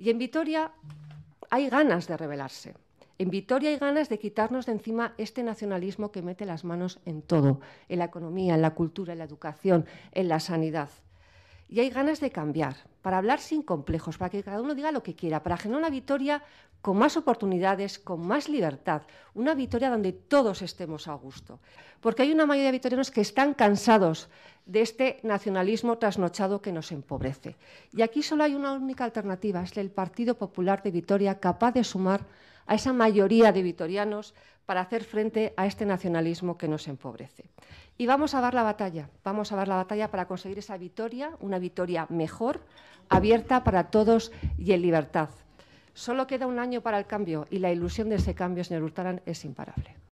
Y en Vitoria hay ganas de rebelarse. En Vitoria hay ganas de quitarnos de encima este nacionalismo que mete las manos en todo, en la economía, en la cultura, en la educación, en la sanidad. Y hay ganas de cambiar, para hablar sin complejos, para que cada uno diga lo que quiera, para generar una Vitoria con más oportunidades, con más libertad, una Vitoria donde todos estemos a gusto. Porque hay una mayoría de vitorianos que están cansados de este nacionalismo trasnochado que nos empobrece. Y aquí solo hay una única alternativa, es el Partido Popular de Vitoria, capaz de sumar a esa mayoría de vitorianos para hacer frente a este nacionalismo que nos empobrece. Y vamos a dar la batalla, vamos a dar la batalla para conseguir esa victoria, una victoria mejor, abierta para todos y en libertad. Solo queda un año para el cambio y la ilusión de ese cambio, señor Hurtarán, es imparable.